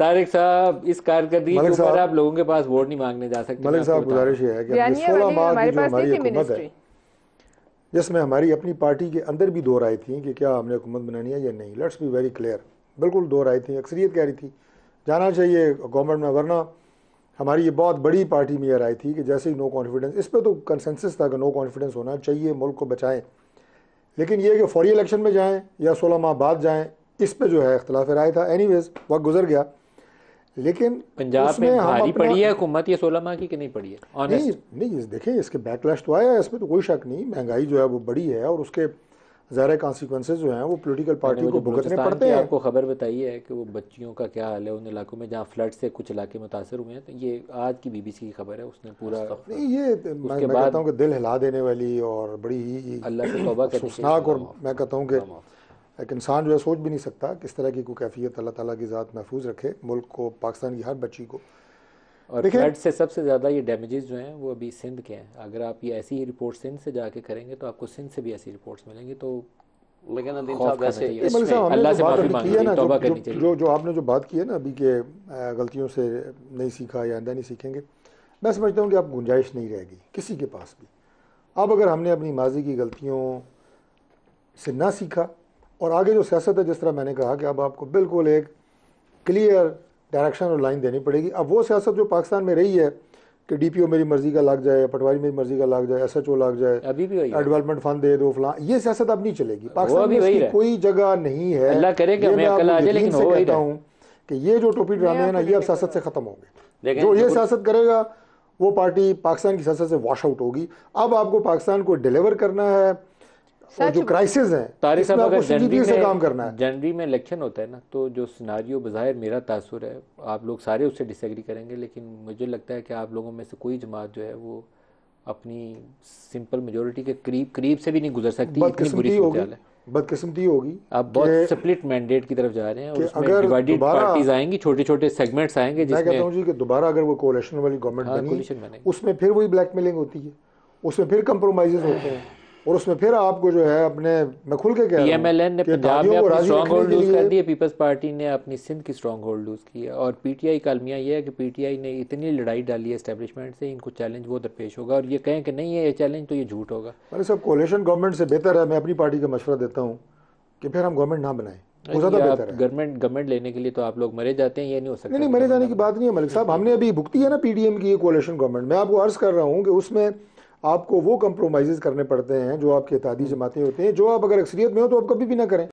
तारिक साहब इस कारकर्दगी के ऊपर आप लोगों के पास वोट नहीं मांगने जा सकते मलिक साहब गुजारिश है कि सोलह माह की जो हमारी हुकूमत है जिसमें हमारी अपनी पार्टी के अंदर भी दो राय थी कि क्या हमने हुकूमत बनानी है या नहीं लेट्स बी वेरी क्लियर बिल्कुल दो राय थी अक्सरियत कह रही थी जाना चाहिए गवर्नमेंट में वरना हमारी ये बहुत बड़ी पार्टी में यह राय थी कि जैसे ही नो कॉन्फिडेंस इस पर तो कंसेंसस था कि नो कॉन्फिडेंस होना चाहिए मुल्क को बचाएं लेकिन ये कि फौरी इलेक्शन में जाएं या सोलह माह बाद जाएं इस पर जो है इख्तलाफ राय था एनी वेज वक्त गुजर गया लेकिन पंजाब में भारी पड़ी है हुकूमत ये सोलह माह की कि नहीं पड़ी है नहीं नहीं इस देखें इसके बैकलैश तो आया है इसमें तो कोई शक नहीं महंगाई जो है वो बड़ी है और उसके ज़ाहिर कॉन्सिक्वेंसेज जो हैं वो पोलिटिकल पार्टी को भुगतने पड़ते हैं आपको खबर बताई है कि वो बच्चियों का क्या हाल है उन इलाकों में जहाँ फ्लड से कुछ इलाके मुतासर हुए हैं तो ये आज की बीबीसी की खबर है उसने पूरा नहीं ये मैं कहता हूँ कि दिल हिला देने वाली और बड़ी ही अल्लाह से तोबा और मैं कहता हूँ कि एक इंसान जो है सोच भी नहीं सकता किस तरह की कोई कैफियत अल्लाह ताला की ज़ात महफूज रखे मुल्क को पाकिस्तान की हर बच्ची को और फ्लड से सबसे ज़्यादा ये डैमेजेस जो हैं वो अभी सिंध के हैं अगर आप ये ऐसी रिपोर्ट सिंध से जाके करेंगे तो आपको सिंध से भी ऐसी रिपोर्ट्स मिलेंगी तो लेकिन जो जो आपने जो बात की है ना अभी के गलतियों से नहीं सीखा या आंदा नहीं सीखेंगे मैं समझता हूँ कि आप गुंजाइश नहीं रहेगी किसी के पास भी अब अगर हमने अपनी माजी की गलतियों से ना सीखा और आगे जो सियासत है जिस तरह मैंने कहा कि अब आपको बिल्कुल एक क्लियर डायरेक्शन और लाइन देनी पड़ेगी अब वो सियासत जो पाकिस्तान में रही है कि ओ मेरी मर्जी का लाग जाए पटवारी मेरी मर्जी का लाग जाए एस लाग जाए अभी भी डेवलपमेंट फंड दे दो फला ये सियासत अब नहीं चलेगी पाकिस्तान में इसकी कोई जगह नहीं है कि कहता हूँ कि ये जो टोपी ड्रामे हैं ना ये अब सियासत से खत्म होंगे जो ये सियासत करेगा वो पार्टी पाकिस्तान की सियासत से वॉश आउट होगी अब आपको पाकिस्तान को डिलीवर करना है और जो क्राइसिस है तारिक साहब अगर जनवरी से काम करना है जनवरी में इलेक्शन होता है ना तो जो सिनारियो बाहिर मेरा तासुर है आप लोग सारे उससे डिसएग्री करेंगे लेकिन मुझे लगता है कि आप लोगों में से कोई जमात जो है वो अपनी सिंपल मेजोरिटी के करीब करीब से भी नहीं गुजर सकती इतनी बुरी सूरत है बदकिस्मती होगी आप बहुत स्प्लिट मैंडेट की तरफ जा रहे हैं और उसमें अगर डिवाइडेड पार्टीज आएंगी छोटे छोटे सेगमेंट्स आएंगे जिसमें मैं कहता हूं जी कि दोबारा अगर वो कोलेशन वाली गवर्नमेंट हाँ, बनी उसमें फिर वही ब्लैकमेलिंग होती है उसमें फिर कंप्रोमाइज होते हैं और उसमें फिर आपको जो है अपने मैं खुल के कह रहा हूँ अपनी पीपल्स पार्टी ने अपनी सिंध की स्ट्रांग होल्ड लूज की है और पीटीआई का अलमिया यह है कि पीटीआई ने इतनी लड़ाई डाली है एस्टेब्लिशमेंट से इनको चैलेंज वो दरपेश होगा और ये कहें कि नहीं है ये चैलेंज तो ये झूठ होगा अरे सब कोलेशन गवर्नमेंट से बेहतर है मैं अपनी पार्टी का मशवरा देता हूँ कि फिर हम गवर्नमेंट ना बनाए गवर्नमेंट गवर्नमेंट लेने के लिए तो आप लोग मरे जाते हैं ये नहीं हो सकता नहीं मरे जाने की बात नहीं है मलिक साहब हमने अभी भुगती है ना पीडीएम की कोलेशन गवर्नमेंट मैं आपको अर्ज कर रहा हूँ कि उसमें आपको वो कम्प्रोमाइज़ करने पड़ते हैं जो आपके इतिहादी जमातें होते हैं जो आप अगर अक्सरियत में हो तो आप कभी भी ना करें